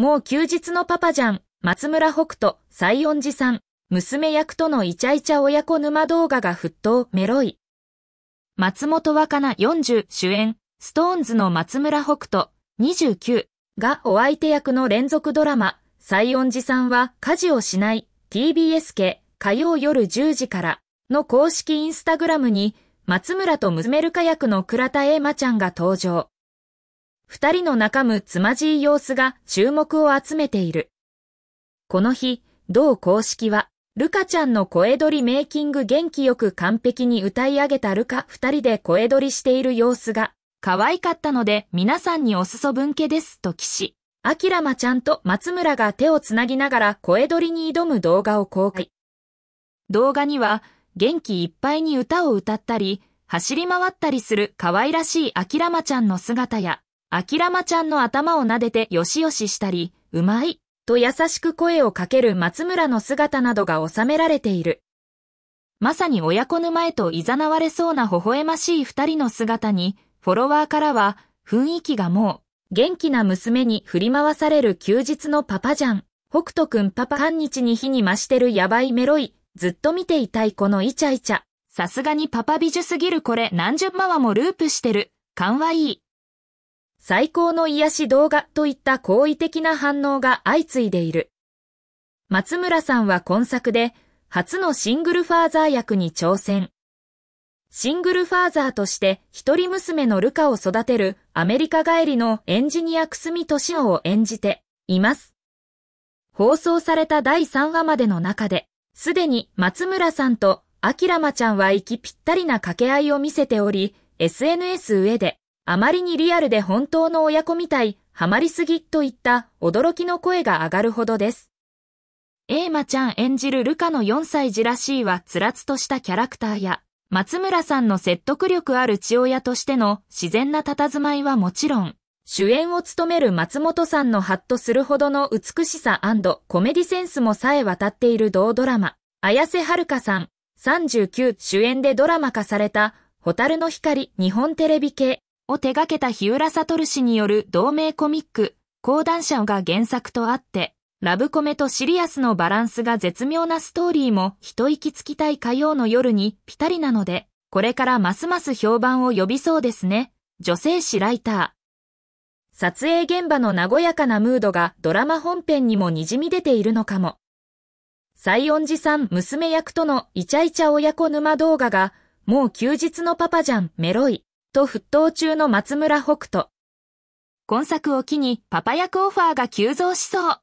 もう休日のパパじゃん、松村北斗、西園寺さん、娘役とのイチャイチャ親子沼動画が沸騰、メロイ。松本若菜40主演、ストーンズの松村北斗29がお相手役の連続ドラマ、西園寺さんは家事をしない TBS 系火曜夜10時からの公式インスタグラムに松村と娘ルカ役の倉田栄馬ちゃんが登場。二人の仲むつまじい様子が注目を集めている。この日、同公式は、ルカちゃんの声取りメイキング元気よく完璧に歌い上げたルカ二人で声取りしている様子が、可愛かったので皆さんにお裾分けですと記し、アキラマちゃんと松村が手をつなぎながら声取りに挑む動画を公開。動画には、元気いっぱいに歌を歌ったり、走り回ったりする可愛らしいアキラマちゃんの姿や、あきらまちゃんの頭を撫でてよしよししたり、うまい、と優しく声をかける松村の姿などが収められている。まさに親子沼へと誘われそうな微笑ましい二人の姿に、フォロワーからは、雰囲気がもう、元気な娘に振り回される休日のパパじゃん。北斗くんパパ半日に火に増してるやばいメロイ、ずっと見ていたいこのイチャイチャ。さすがにパパ美女すぎるこれ何十話もループしてる。かわいい。最高の癒し動画といった好意的な反応が相次いでいる。松村さんは今作で初のシングルファーザー役に挑戦。シングルファーザーとして一人娘のルカを育てるアメリカ帰りのエンジニアくすみとしおを演じています。放送された第3話までの中で、すでに松村さんとあきらまちゃんは息ぴったりな掛け合いを見せており、SNS 上であまりにリアルで本当の親子みたい、ハマりすぎといった驚きの声が上がるほどです。エーマちゃん演じるルカの4歳児らしいはつらつとしたキャラクターや、松村さんの説得力ある父親としての自然な佇まいはもちろん、主演を務める松本さんのハッとするほどの美しさコメディセンスもさえ渡っている同ドラマ、綾瀬はるかさん、39主演でドラマ化された、蛍の光日本テレビ系を手掛けた日浦悟氏による同名コミック、講談社が原作とあって、ラブコメとシリアスのバランスが絶妙なストーリーも一息つきたい火曜の夜にぴたりなので、これからますます評判を呼びそうですね。女性誌ライター。撮影現場の和やかなムードがドラマ本編にも滲み出ているのかも。西音寺さん娘役とのイチャイチャ親子沼動画が、もう休日のパパじゃん、メロイ。と沸騰中の松村北斗。今作を機にパパ役オファーが急増しそう。